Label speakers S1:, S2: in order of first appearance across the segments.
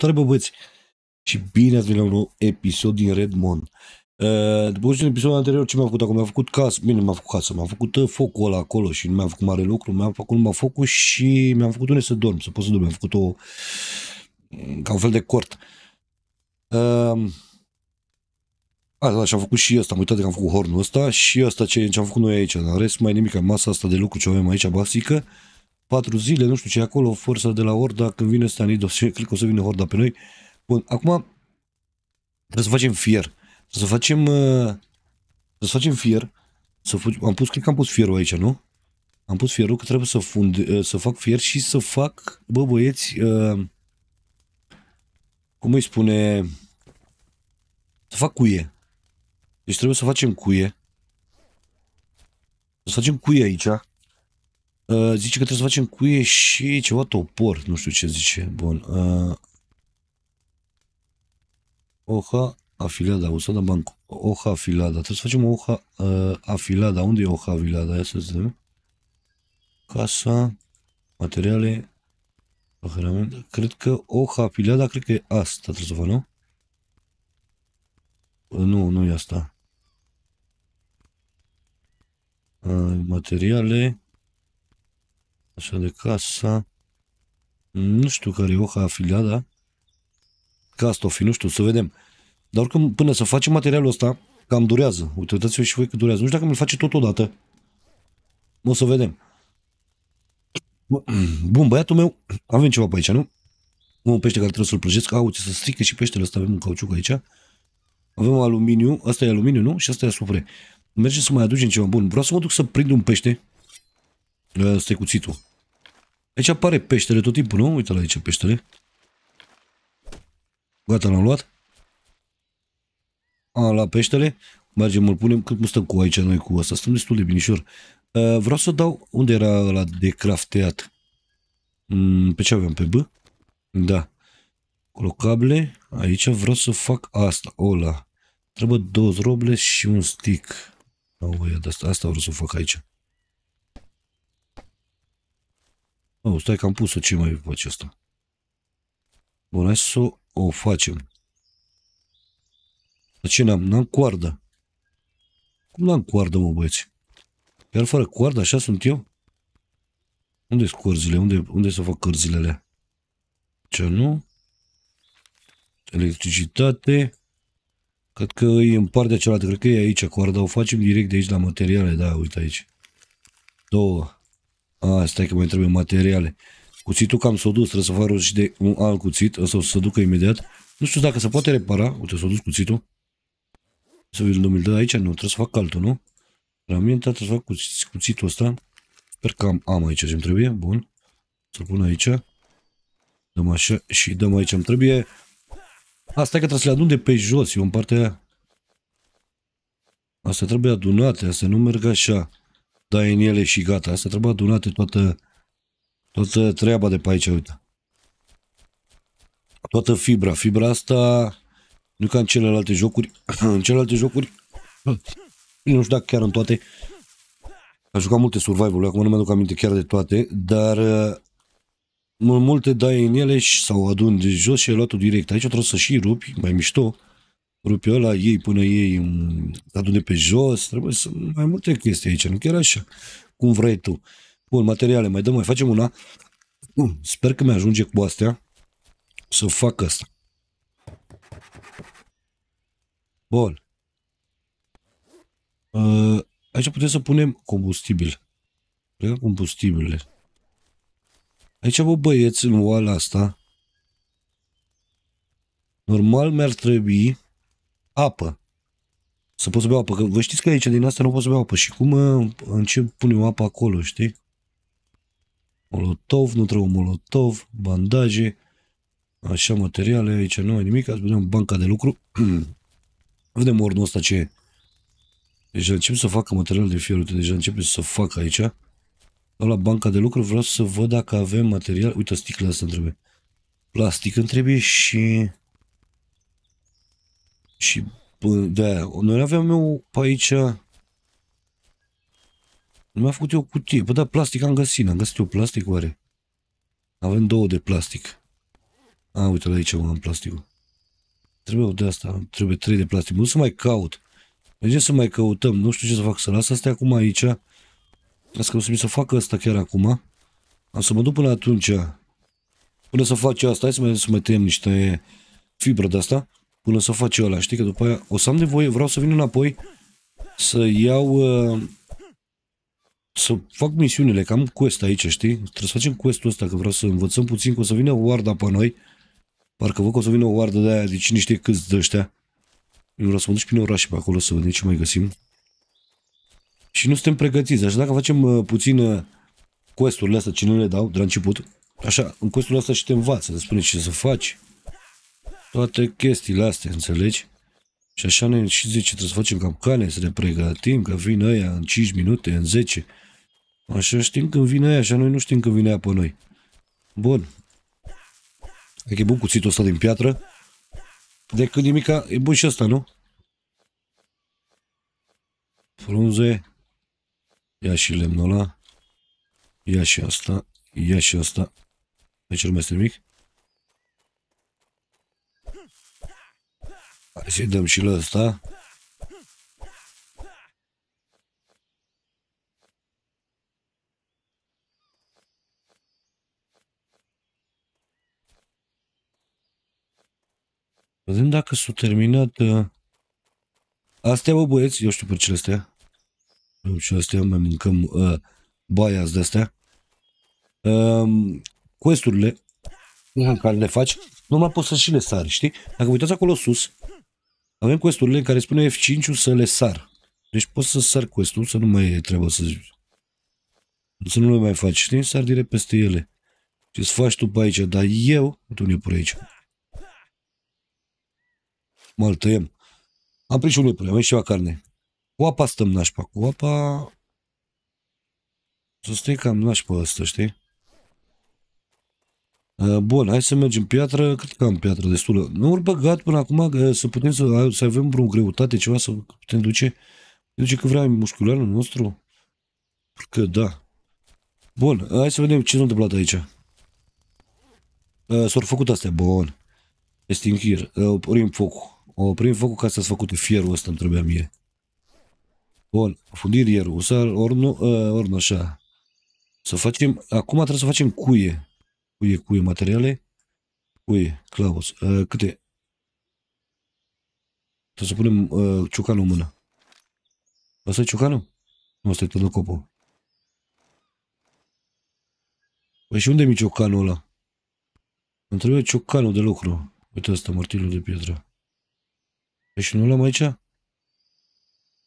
S1: Salutare, băbăți! Și bine ați venit la un episod din Redmond. Uh, după ce în episodul anterior, ce mi-am făcut acum? Mi-am făcut casă. Bine, mi a făcut casă. Mi-am făcut uh, focul ăla acolo și nu mi-am făcut mare lucru. Mi-am făcut numai focul și mi-am făcut unde să dorm, să pot să dorm. Mi-am făcut o... ca un fel de cort. Um, a, da, și-am făcut și asta. am uitat că am făcut hornul ăsta și ăsta ce, ce am făcut noi aici, dar în rest mai nimic, masa asta de lucru ce avem aici, basică, uh, patru zile, nu știu ce, acolo forța de la Horda, când vine Stanidos, cred că o să vină Horda pe noi. Bun, acum trebuie să facem fier. Să facem, uh, trebuie să facem fier. Să fug... am pus, cred că am pus fierul aici, nu? Am pus fierul că trebuie să fund, uh, să fac fier și să fac, bă băieți, uh, cum îi spune, să fac cuie. Deci trebuie să facem cuie. Să facem cuie aici. Uh, zice că trebuie să facem cuie și ceva topor, nu știu ce zice. Bun. Uh, oha afilada, usada banc. Oha afilada. Trebuie să facem oha uh, afilada. Unde e oha afilada? Ia să vedem. Casa, materiale, hrăment. Cred că oha afilada, cred că e asta trebuie să fac, nu? Uh, nu, nu e asta. Uh, materiale. Așa de casa... Nu știu care e Oha afiliat, da? Castofi, nu știu, să vedem. Dar oricum, până să facem materialul ăsta, cam durează. Uite, uitați-vă și voi că durează. Nu știu dacă mi-l face totodată. O să vedem. Bun, băiatul meu, avem ceva pe aici, nu? Un pește care trebuie să-l prăjesc. uite, să strică și peștele ăsta. Avem un cauciuc aici. Avem aluminiu. Asta e aluminiu, nu? Și asta e asupra. Mergem să mai aducem ceva bun. Vreau să mă duc să prind un pește. Asta e cuțitul. Aici apare peștele tot timpul, nu? Uite la aici peștele. Gata, l-am luat. A, la peștele. Mergem, îl punem. Cât nu stăm cu aici noi cu asta? Stăm destul de binișor. A, uh, vreau să dau... Unde era ăla de crafteat? Mm, pe ce aveam? Pe B? Da. Colocable. Aici vreau să fac asta. Ola. Trebuie două roble și un stick. asta vreau să fac aici. Nu, stai că am pus-o. Ce mai face asta? Bun, hai să o facem. Dar ce n-am? N-am coardă. Cum n-am coardă, mă, băieți? Iar fără coardă, așa sunt eu? Unde sunt corzile? Unde, unde să fac cărzile alea? Ce nu? Electricitate. Cred că e în partea cealaltă. Cred că e aici coarda. O facem direct de aici la materiale. Da, uite aici. Două. A, stai că mai trebuie materiale. Cuțitul cam s-a dus, trebuie să fac și de un alt cuțit, ăsta o să se ducă imediat. Nu știu dacă se poate repara, uite s-a dus cuțitul. Să vi-l mi dă aici, nu, trebuie să fac altul, nu? Ramienta, trebuie să fac cuț cuțitul ăsta. Sper că am, am aici ce-mi trebuie, bun. Să-l pun aici. Dăm așa și dăm aici ce-mi trebuie. Asta e că trebuie să le adun de pe jos, eu în partea aia. Astea trebuie adunate, astea nu merg așa dai în ele și gata. Asta trebuie adunate toată, toată treaba de pe aici, uite. Toată fibra. Fibra asta, nu ca în celelalte jocuri, în celelalte jocuri, nu știu dacă chiar în toate, a jucat multe survival acum nu mi-aduc aminte chiar de toate, dar uh, multe dai în ele și sau adun de jos și ai luat-o direct. Aici trebuie să și rupi, mai mișto, rupi ăla, ei până ei adune pe jos, trebuie să mai multe chestii aici, nu chiar așa, cum vrei tu. Bun, materiale, mai dăm, mai facem una. Bun, sper că mi-ajunge cu astea să fac asta. Bun. Ă, aici putem să punem combustibil. Cred păi combustibile. Aici, vă băieți, în oala asta, normal mi-ar trebui apă. Să pot să beau apă. Că vă știți că aici din asta nu pot să beau apă. Și cum mă, încep punem apă acolo, știi? Molotov, nu trebuie molotov, bandaje, așa materiale, aici nu e nimic. Azi vedem banca de lucru. vedem ordinul ăsta ce e. Deci încep să facă material de fier, uite, deja începe să fac aici. La banca de lucru vreau să văd dacă avem material. Uite, sticla asta îmi trebuie. Plastic îmi trebuie și și de noi aveam eu pe aici, mi-a făcut eu cutie. Bă, da, plastic am găsit, am găsit eu plastic oare? Avem două de plastic. A, uite la aici am plasticul. Trebuie de asta, trebuie trei de plastic. Nu să mai caut. De ce să mai căutăm? Nu știu ce să fac să las astea acum aici. Asta că o să mi se facă asta chiar acum. Am să mă duc până atunci. Până să fac asta, hai să mai, să mai tăiem niște fibră de asta până să faci ăla, știi? Că după aia o să am nevoie, vreau să vin înapoi să iau... Uh, să fac misiunile, că am quest aici, știi? Trebuie să facem quest-ul ăsta, că vreau să învățăm puțin, că o să vină o oardă pe noi. Parcă văd că o să vină o oardă de aia, de cine știe câți de ăștia. Eu vreau să mă duc prin oraș pe acolo să vedem ce mai găsim. Și nu suntem pregătiți, așa dacă facem uh, puțin uh, quest-urile astea, cine le dau de la început, așa, în quest-urile astea și te învață, să spune ce să faci, toate chestiile astea, înțelegi? Și așa ne și zice, trebuie să facem capcane, să ne pregătim, că vin ăia în 5 minute, în 10. Așa știm când vine aia, așa noi nu știm când vine aia pe noi. Bun. Dacă e bun cuțitul ăsta din piatră, de când nimica, e bun și ăsta, nu? Frunze. Ia și lemnul ăla. Ia și asta. Ia și asta. Aici nu mai este nimic. Hai să-i dăm și la ăsta. Vedem dacă s-a terminat... Uh, astea, bă, băieți, eu știu pe ce astea. Și astea mai mâncăm uh, baiați de-astea. Uh, um, questurile, urile care le faci, nu mai poți să și le sari, știi? Dacă uitați acolo sus, avem questurile în care spune f 5 să le sar. Deci poți să sar questul, să nu mai e treabă să zici. Să nu le mai faci, știi? Sar direct peste ele. Ce să faci tu pe aici, dar eu, tu ne pe aici. Mă tăiem. Am prins un iepure, am ieșit ceva carne. Cu apa stăm nașpa, cu apa... Să stai cam nașpa asta, știi? Uh, bun, hai să mergem piatră, cred că am piatră destulă. Nu ori băgat până acum uh, să putem să, să avem vreo greutate, ceva, să putem duce, duce că vreau muscularul nostru? Că da. Bun, uh, hai să vedem ce s-a întâmplat aici. S-au făcut astea, bun. Estinghir, oprim focul. Oprim focul ca să-ți făcute fierul ăsta, îmi trebuia mie. Bun, fundir ierul, ori nu, ori nu așa. Să facem, acum trebuie să facem cuie. Cuie, cuie materiale. Cuie, clavos. Uh, câte? Trebuie să punem uh, ciucanul în mână. Asta e ciucanul? Nu, asta e copul. Păi și unde mi ciocanul ăla? Îmi trebuie ciocanul de lucru. Uite asta, martilul de pietră. Păi și nu l-am aici?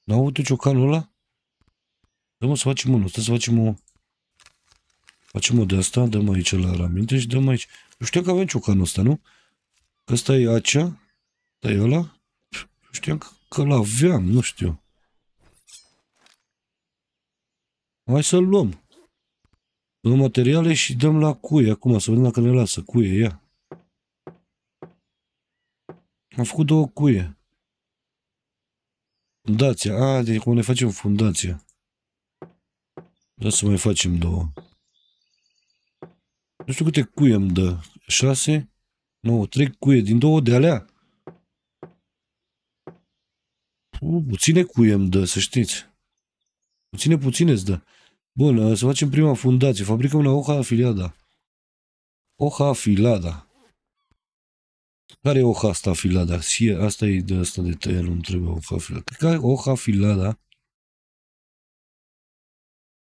S1: N-au avut ciocanul ăla? Dă-mă să facem unul, stai să facem unul. Facem-o de asta, dăm aici la raminte și deci dăm aici. Nu știu că avem ciocanul ăsta, nu? Că ăsta e acea, ăsta e ăla. Nu știam că, că l-aveam, nu știu. Hai să-l luăm. Luăm materiale și dăm la cuie acum, să vedem dacă ne lasă. Cuie, ia. Am făcut două cuie. Fundația. A, deci cum ne facem fundația. Da să mai facem două. Nu știu câte cuie îmi dă. 6, 9, 3 cuie din două de alea. puține cuie îmi dă, să știți. Puține, puține îți dă. Bun, ă, să facem prima fundație. Fabricăm una Oha Afiliada. Oha Afilada. Care e Oha asta Afilada? Asta e de asta de tăier, nu trebuie Oha Afilada. Oha Afilada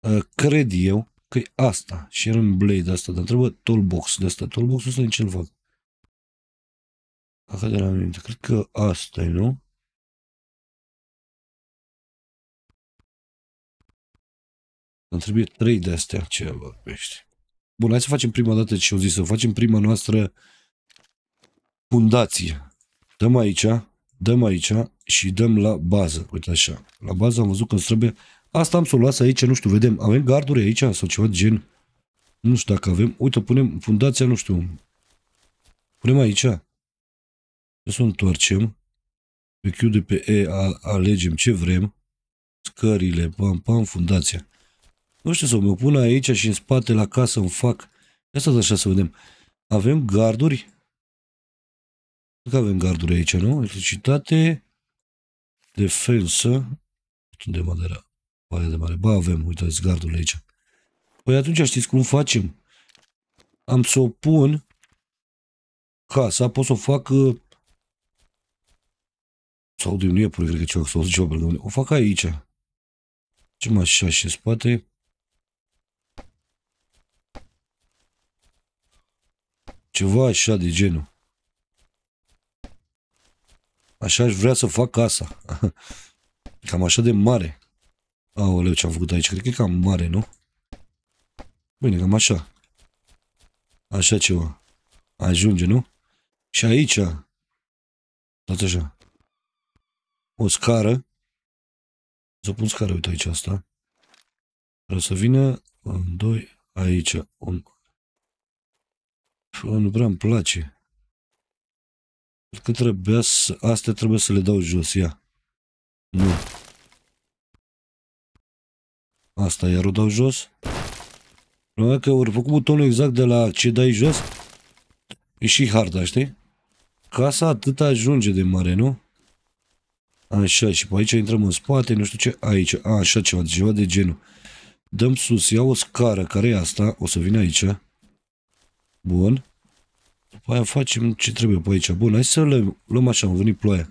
S1: ă, cred eu, că e asta, și era un blade asta, dar trebuie toolbox de asta, toolbox-ul în ce-l fac. Aha de la minte, cred că asta e, nu? Îmi trebuie trei de astea ceva, pești. Bun, hai să facem prima dată ce au zis, să facem prima noastră fundație. Dăm aici, dăm aici și dăm la bază. Uite așa. La bază am văzut că îți trebuie Asta am să o las aici, nu știu, vedem. Avem garduri aici sau ceva de gen. Nu știu dacă avem. Uite, punem fundația, nu știu. Punem aici. Să o întoarcem. Pe Q de pe E alegem ce vrem. Scările, pam, pam, fundația. Nu știu să o pun aici și în spate la casă îmi fac. Asta așa să vedem. Avem garduri. Că avem garduri aici, nu? Electricitate, defensă, unde mă Baia de mare. Ba, avem, uitați, gardul aici. Păi atunci știți cum facem? Am să o pun casa, pot să o fac uh, sau e pur, cred că ceva, sau ceva pe O fac aici. Ce mai așa și în spate. Ceva așa de genul. Așa aș vrea să fac casa. Cam așa de mare. Aoleu, ce-am făcut aici? Cred că e cam mare, nu? Bine, cam așa. Așa ceva. Ajunge, nu? Și aici, tot așa, o scară. Să pun scară, uite aici asta. Trebuie să vină un doi aici. Un... Pă, nu prea îmi place. Cred că trebuia să... Astea trebuie să le dau jos, ia. Nu. Asta iarul dau jos. e că ori făcut butonul exact de la ce dai jos. E și harta, știi? Casa atât ajunge de mare, nu? Așa, și pe aici intrăm în spate, nu știu ce, aici, a, așa ceva, ceva de genul. Dăm sus, iau o scară, care e asta, o să vin aici. Bun. După aia facem ce trebuie pe aici. Bun, hai să luăm, luăm așa, am venit ploaia.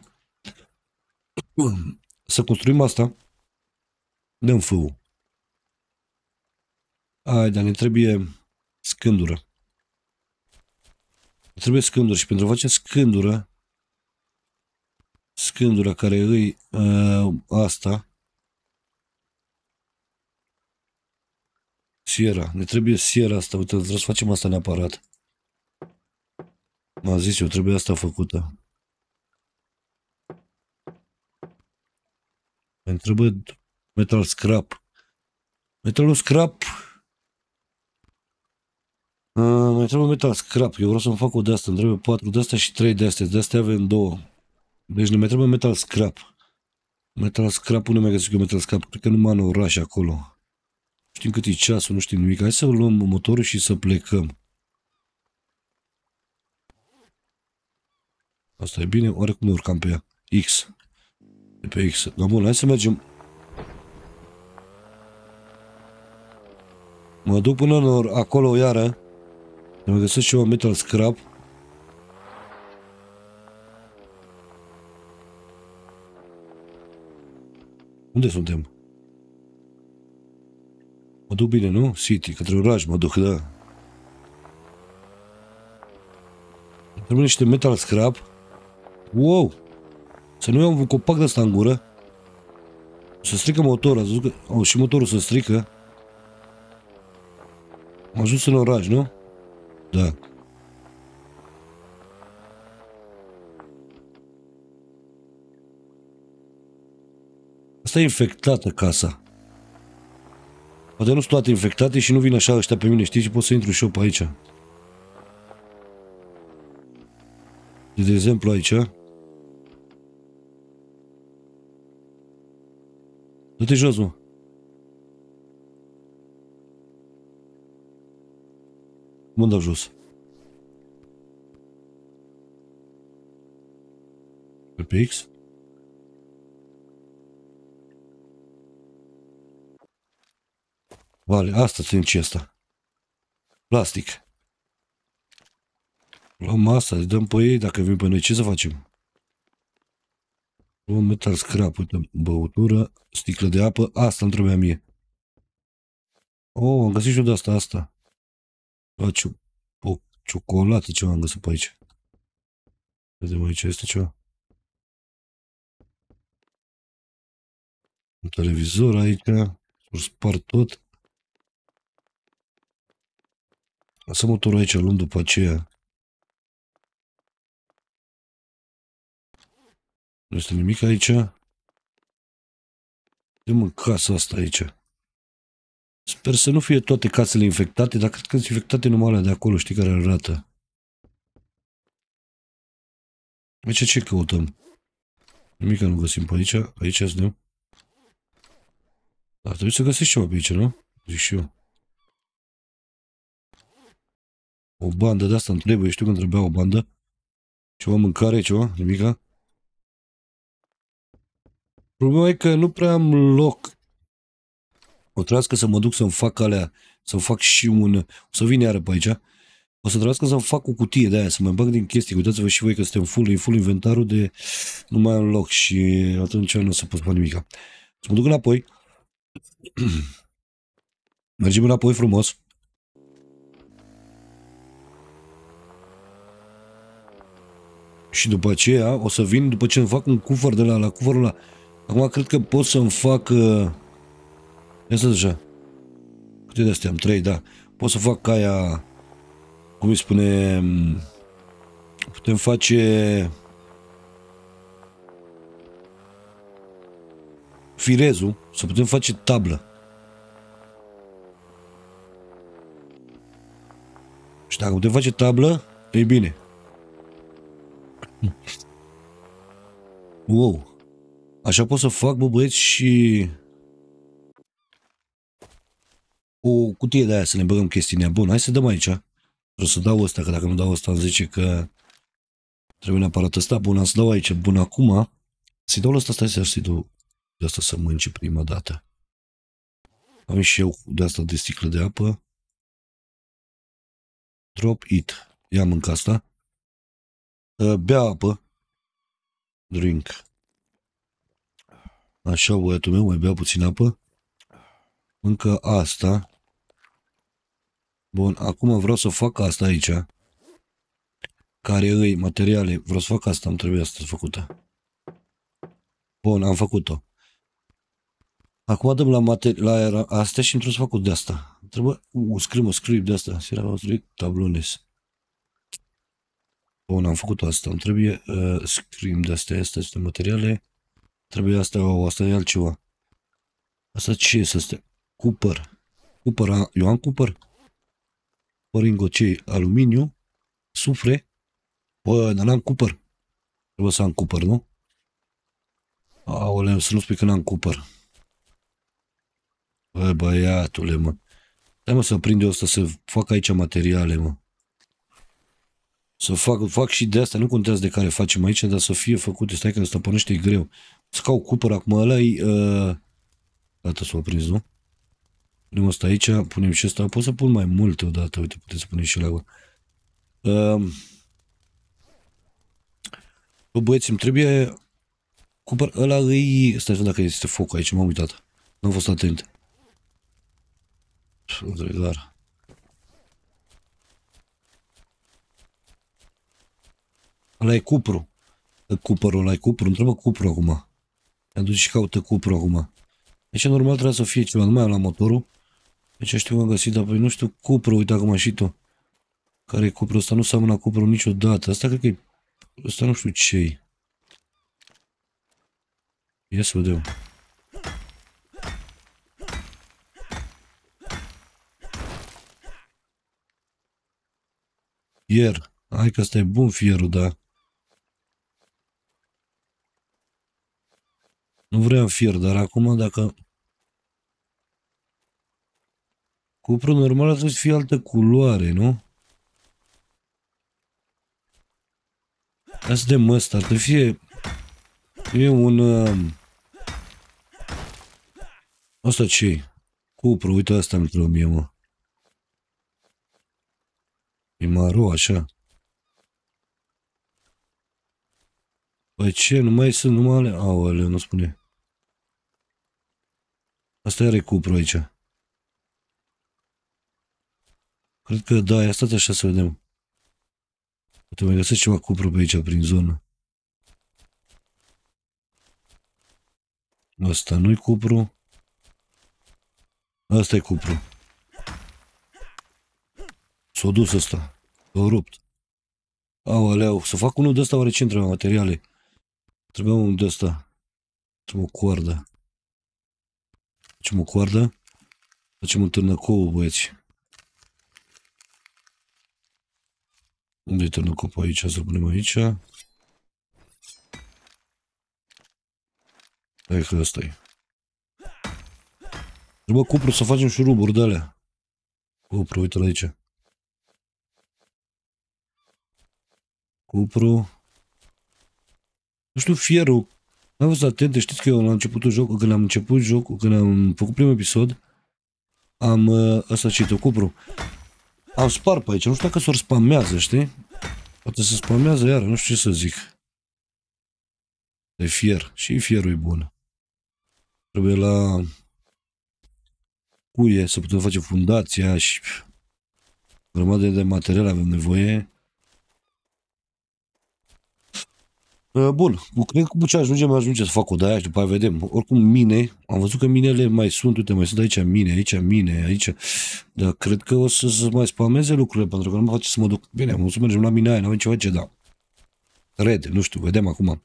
S1: Să construim asta. Dăm fâul. Ai, dar ne trebuie scândură. Ne trebuie scândură și pentru a face scândură, scândura care îi uh, asta, siera. Ne trebuie siera asta. Uite, trebuie să facem asta neapărat. M-am zis eu, trebuie asta făcută. Ne trebuie metal scrap. Metalul scrap Uh, mai trebuie metal scrap. Eu vreau să-mi fac o de-asta. Îmi trebuie 4 de asta și 3 de-astea. De-astea avem 2. Deci ne mai trebuie metal scrap. Metal scrap, unde mai găsesc eu metal scrap? Cred că numai în oraș acolo. Nu știm cât e ceasul, nu știm nimic. Hai să luăm motorul și să plecăm. Asta e bine, oricum ne urcam pe ea. X. De pe X. Dar bun, hai să mergem. Mă duc până în acolo iară. Am găsit și un metal scrap. Unde suntem? Mă duc bine, nu? City, către oraș mă duc, da. Trebuie niște metal scrap. Wow! Să nu iau un copac de asta în gură. Să strică motorul, ați văzut că... Oh, și motorul să strică. Am ajuns în oraș, nu? Da. Asta e infectată casa. Poate nu sunt toate infectate și nu vin așa ăștia pe mine, știi? Și pot să intru și eu pe aici. De, de exemplu aici. Du-te jos, mă. Mâna jos. Pe pix. Vale, asta țin ce asta. Plastic. Luăm asta, îi dăm pe ei dacă vin pe noi. Ce să facem? Luăm metal scrap, uite, băutură, sticlă de apă. Asta îmi trebuia mie. Oh, am găsit și eu de asta, asta. A, ci o ciocolată ceva am găsit pe aici. Vedem aici, este ceva? Un televizor aici, s-a spart tot. Lăsăm motorul aici, luăm după aceea. Nu este nimic aici. Dăm în casa asta aici. Sper să nu fie toate casele infectate, dar cred că sunt infectate numai alea de acolo, știi care arată. Aici ce căutăm? Nimic nu găsim pe aici. Aici suntem. Ar trebui să găsești ceva pe aici, nu? Zic și eu. O bandă de asta îmi trebuie. Știu că îmi trebuia o bandă. Ceva mâncare, ceva? Nimica? Problema e că nu prea am loc o trebuiască să mă duc să-mi fac alea, să fac și un... O să vin iară pe aici. O să trebuiască să-mi fac o cutie de aia, să mă bag din chestii. Uitați-vă și voi că suntem full, e full inventarul de... Nu mai am loc și atunci nu o să pot fac nimic. Să mă duc înapoi. Mergem înapoi frumos. Și după aceea o să vin, după ce îmi fac un cufăr de la, la cufărul ăla. Acum cred că pot să-mi fac... Uh, Ia să deja. Câte de astea am? Trei, da. Pot să fac ca aia, cum îi spune, mm, putem face firezul, să putem face tablă. Și dacă putem face tablă, e bine. Wow! Așa pot să fac, bă băieți, și o cutie de aia să ne băgăm chestiunea. Bun, hai să dăm aici. Vreau să dau ăsta, că dacă nu dau ăsta îmi zice că trebuie neapărat ăsta. Bun, să dau aici. Bun, acum să-i dau ăsta, stai să-i dau de asta să mânci prima dată. Am și eu de asta de sticlă de apă. Drop it. Ia mânca asta. Uh, bea apă. Drink. Așa, băiatul meu, mai bea puțin apă. Încă asta. Bun, acum vreau să fac asta aici. Care îi materiale. Vreau să fac asta, am trebuie asta făcută. Bun, am făcut-o. Acum dăm la, la era astea și într-o să fac de asta. Trebuie, uh, scrim, mă, scriu de asta. Sera la tablones. Bun, am făcut asta. Îmi trebuie uh, scrim de astea, asta astea materiale. Trebuie asta, o, asta e altceva. Asta ce este Cooper. Cooper, Ioan Cooper. ce aluminiu, sufre. Bă, dar n-am Cooper. Trebuie să am Cooper, nu? Aoleu, să nu spui că n-am Cooper. Bă, băiatule, mă. Stai mă să prind eu asta, să fac aici materiale, mă. Să fac, fac și de asta, nu contează de care facem aici, dar să fie făcute, stai că stăpânește e greu. Să cau Cooper acum, ăla i Uh... Ă, Gata, s-o prins, nu? Punem asta aici, punem și asta. Pot să pun mai multe odată, uite, puteți să punem și la... Uh, Bă, băieți, îmi trebuie... Cumpăr ăla îi... Stai să dacă este foc aici, m-am uitat. Nu am fost atent. Întregar. Ăla e cupru. Cupărul ăla e cupru. Îmi trebuie cupru acum. Am dus și caută cupru acum. Deci, normal, trebuie să fie ceva. Nu mai am la motorul. Deci știu că am găsit, dar păi nu știu cupru, uite acum și tu. Care e cupru? Asta nu seamănă cupru niciodată. Asta cred că e... Asta nu știu ce-i. Ia să vedem. Fier. Hai că ăsta e bun fierul, da. Nu vreau fier, dar acum dacă Cupru normal ar trebui să fie altă culoare, nu? Asta de măsta, ar trebui fie... E un... Uh... Asta ce Cupru, uite asta îmi trebuie mie, mă. E maro, așa. Păi ce, nu mai sunt numai ale... Aoleu, nu spune. Asta are cupru aici. Cred că da, ia stați așa să vedem. Poate mai găsesc ceva cupru pe aici, prin zonă. Asta nu-i cupru. Asta e cupru. S-a dus asta. S-a rupt. Aoleu, să fac unul de ăsta oare ce trebuie materiale? Trebuie unul de ăsta. Trebuie o coardă. Facem o coardă. Facem un târnăcou, băieți. Unde e târnăcopul aici? Să-l punem aici. Hai că ăsta -i. Trebuie cupru să facem șuruburi de alea. Cupru, uite-l aici. Cupru. Nu știu, fierul. Am fost atent, știți că eu la începutul jocul, când am început jocul, când am făcut primul episod, am ă, ăsta citit cupru. Am spart pe aici, nu știu dacă s-or spamează, știi? Poate să spamează iar, nu știu ce să zic. De fier. Și fierul e bun. Trebuie la cuie să putem face fundația și grămadă de material avem nevoie. Uh, bun, cred că ce ajungem, ajunge să fac o de și după aia vedem. Oricum, mine, am văzut că minele mai sunt, uite, mai sunt aici mine, aici mine, aici. Dar cred că o să, se mai spameze lucrurile, pentru că nu mă face să mă duc. Bine, o să mergem la mine aia, nu avem ceva ce da. Red, nu știu, vedem acum.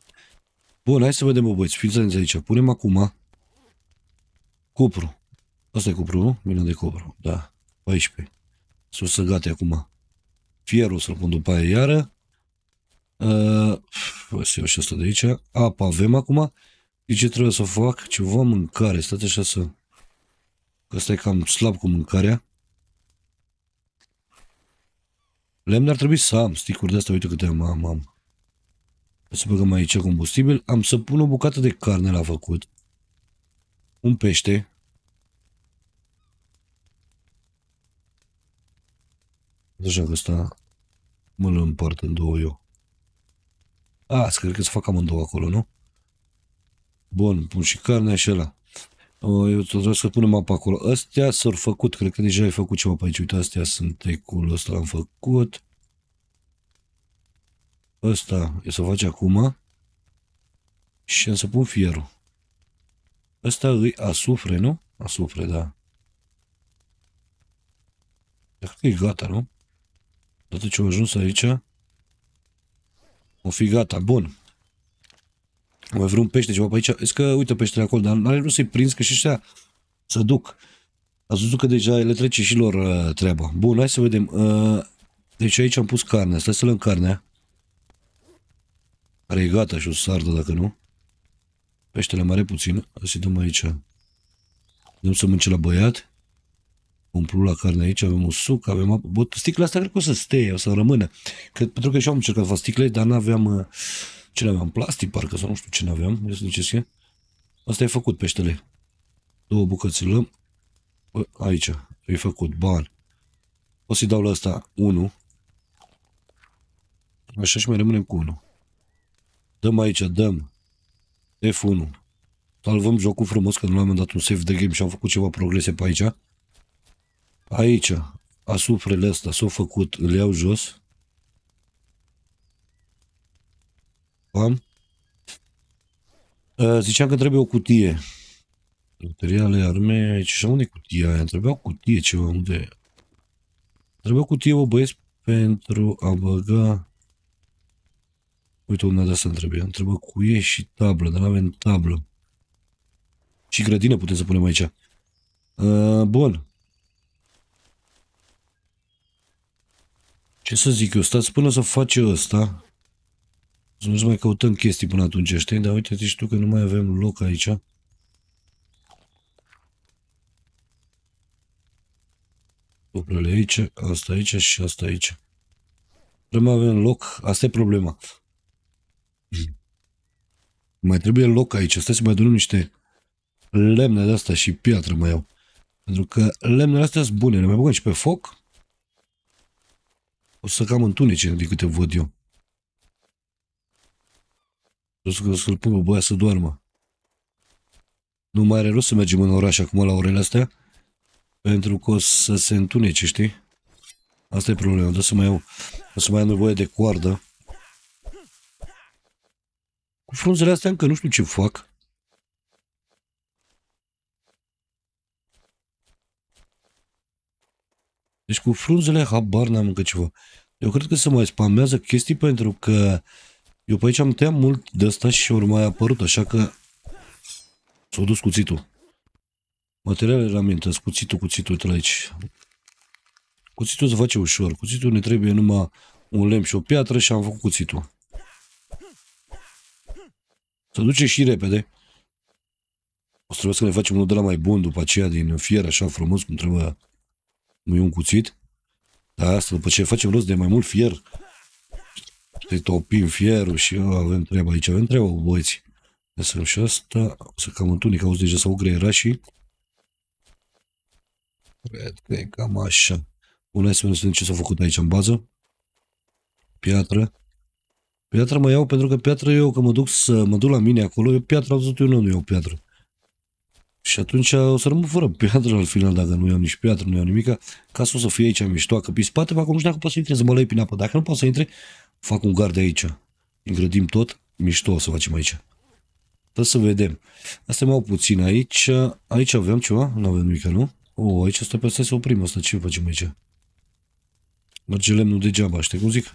S1: Bun, hai să vedem, bă, băieți, fiți atenți aici. Punem acum cupru. Asta e cupru, nu? Mine de cupru, da. 14. Sunt să gate acum. Fierul să-l pun după aia iară. Uh, o să iau și asta de aici. Apa avem acum. Deci ce trebuie să fac ceva mâncare. Stați așa să... Că stai cam slab cu mâncarea. Lemn ar trebui să am sticuri de asta, uite câte am, am. am. Să băgăm aici combustibil. Am să pun o bucată de carne la făcut. Un pește. Deja că ăsta mă îl împart în două eu. Ah, cred că să fac amândouă acolo, nu? Bun, pun și carne și ăla. Eu vreau să punem apa acolo. Astea s-au făcut, cred că deja ai făcut ceva pe aici. Uite, astea sunt ecul ăsta l-am făcut. Ăsta e să faci acum. Și am să pun fierul. Ăsta îi asufre, nu? Asufre, da. Cred că e gata, nu? Tot ce au ajuns aici, o fi gata, bun. Mai vreun pește ceva pe aici. E că, uite peștele acolo, dar nu să-i prins că și ăștia să duc. Ați văzut că deja le trece și lor uh, treaba. Bun, hai să vedem. Uh, deci aici am pus carne. Stai să lăm carnea. Are e gata și o sardă dacă nu. Peștele mare puțin. Să-i dăm aici. Dăm să mânce la băiat umplu la carne aici, avem un suc, avem apă. Bă, sticla asta cred că o să stea, o să rămână. Că, pentru că și eu am încercat să sticle, dar n-aveam, uh, ce aveam plastic parcă, sau nu știu ce n-aveam, eu sunt ce Asta e făcut peștele. Două bucăți lăm, aici, e făcut, ban. O să-i dau la asta 1. Așa și mai rămânem cu 1. Dăm aici, dăm F1. Salvăm jocul frumos, că nu l-am dat un save de game și am făcut ceva progrese pe aici aici, asuprele astea s-au făcut, îl iau jos. Am. Zicea că trebuie o cutie. Materiale, arme, aici. Și unde e cutia aia? Trebuia o cutie ceva, unde e? Trebuia o cutie, o băieți, pentru a băga... Uite unde de asta îmi trebuie. Îmi trebuie cuie și tablă, dar nu avem tablă. Și grădină putem să punem aici. Uh, bun. Ce să zic eu, stați până să face ăsta. Să nu mai căutăm chestii până atunci, știi? Dar uite-te și tu că nu mai avem loc aici. Cuplele aici, asta aici și asta aici. Nu mai avem loc, asta e problema. Mai trebuie loc aici. Stai să mai adunăm niște lemne de asta și piatră mai iau. Pentru că lemnele astea sunt bune. Le mai băgăm și pe foc o să cam întunece, de câte văd eu. O să, o să-l pun pe băia să doarmă. Nu mai are rost să mergem în oraș acum la orele astea, pentru că o să se întunece, știi? Asta e problema, o să mai au, o să mai am nevoie de coardă. Cu frunzele astea încă nu știu ce fac. Deci cu frunzele habar n-am încă ceva. Eu cred că se mai spamează chestii pentru că eu pe aici am tăiat mult de asta și ori mai apărut, așa că s-a dus cuțitul. Materialele cu cuțitul, cuțitul, uite la aici. Cuțitul se face ușor, cuțitul ne trebuie numai un lemn și o piatră și am făcut cuțitul. Se duce și repede. O să trebuie să ne facem unul de la mai bun după aceea din fier, așa frumos cum trebuie nu e un cuțit, da, asta după ce facem rost de mai mult fier, știi, topim fierul și oh, avem treaba aici, avem treaba, băieți. Să și asta, o să cam întunic, auzi, deja s-au și Cred că e cam așa. Bun, hai să vedem ce s-a făcut aici în bază. Piatră. Piatră mă iau pentru că piatră eu, că mă duc să mă duc la mine acolo, eu piatră am văzut eu, nu, nu iau piatră. Și atunci o să rămân fără piatră în final, dacă nu iau nici piatră, nu iau nimic, ca să o să fie aici că pe spate, acum nu știu dacă poți să intre, să mă lăi prin apă. Dacă nu poți să intre, fac un gard de aici. Îngrădim tot, mișto o să facem aici. Trebuie să vedem. Asta mai puțin aici. Aici aveam ceva? Nu avem nimic, nu? O, aici stă pe asta să oprim asta. Ce facem aici? Merge lemnul degeaba, știi cum zic?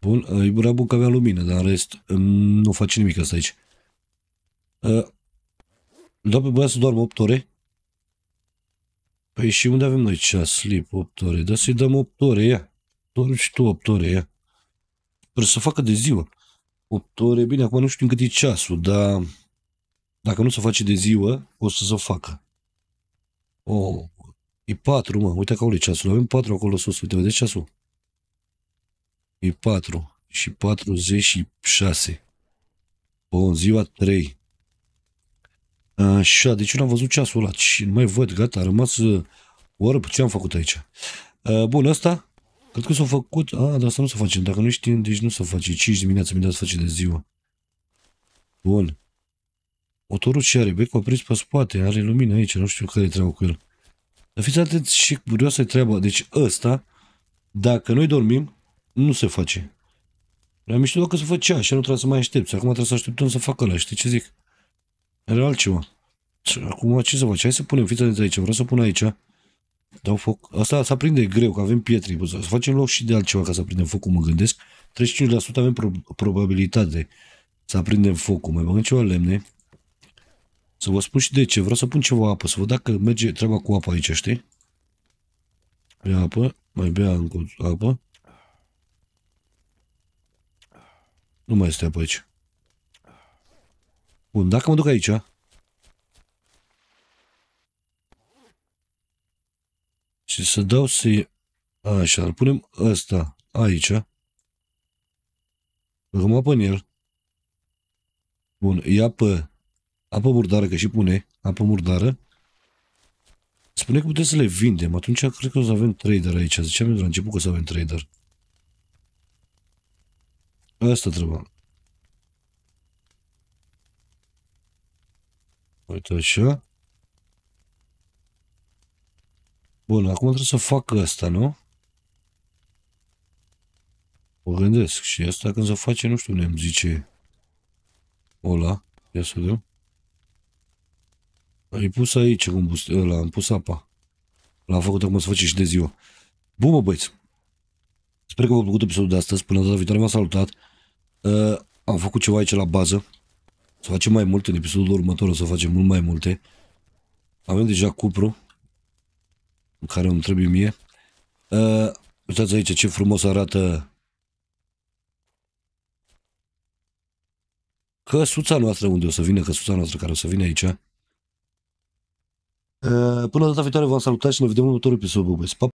S1: Bun, e bun că avea lumină, dar în rest mm, nu face nimic asta aici. Ă, da, pe băiat să doarmă 8 ore? Păi și unde avem noi ceas, slip, 8 ore? Da să-i dăm 8 ore, ia. Dormi și tu 8 ore, ia. Trebuie păi să facă de ziua. 8 ore, bine, acum nu știu cât e ceasul, dar dacă nu se face de ziua, o să se facă. Oh, e 4, mă, uite acolo e ceasul, avem 4 acolo sus, uite, vedeți ceasul? E 4 și 46. Bun, ziua 3. Așa, uh, deci nu am văzut ceasul ăla și nu mai văd, gata, a rămas o uh, oră, ce am făcut aici? Uh, bun, ăsta, cred că s-a făcut, a, dar asta nu se face, dacă nu știm, deci nu se face, 5 dimineața, mi se face de ziua. Bun. Motorul ce are? Becul prins pe spate, are lumină aici, nu știu care e treaba cu el. Dar fiți atenți și curioasă e treaba, deci ăsta, dacă noi dormim, nu se face. Am știut că se făcea, și nu trebuie să mai aștepți. Acum trebuie să așteptăm să facă ăla, știi ce zic? Era altceva. acum ce să faci? Hai să punem fița de aici. Vreau să pun aici. Dau foc. Asta se aprinde greu, că avem pietre. Să facem loc și de altceva ca să aprindem focul, mă gândesc. 35% avem pro probabilitate să aprindem focul. Mai băgăm ceva lemne. Să vă spun și de ce. Vreau să pun ceva apă, să văd dacă merge treaba cu apa aici, știi? Bea apă, mai bea încă apă. Nu mai este apă aici. Bun, dacă mă duc aici... Și să dau să Așa, îl punem ăsta aici. rămâne apă în el. Bun, ia apă, apă murdară, că și pune apă murdară. Spune că putem să le vindem. Atunci cred că o să avem trader aici. Ziceam de la început că o să avem trader. Asta trebuie. Uite așa. Bun, acum trebuie să fac asta, nu? O gândesc. Și asta când se face, nu știu ne-mi zice. Ola. Ia să vedem. Ai pus aici combustibil, ăla, am pus apa. L-am făcut acum să face și de ziua. Bun, mă, băieți. Sper că v-a plăcut episodul de astăzi. Până data viitoare m-a salutat. Uh, am făcut ceva aici la bază. Să facem mai multe, în episodul următor o să facem mult mai multe. Avem deja cupru, care îmi trebuie mie. Uh, uitați aici ce frumos arată căsuța noastră, unde o să vină căsuța noastră care o să vină aici. Uh, până data viitoare v-am salutat și ne vedem în următorul episod. Bubes. Pa!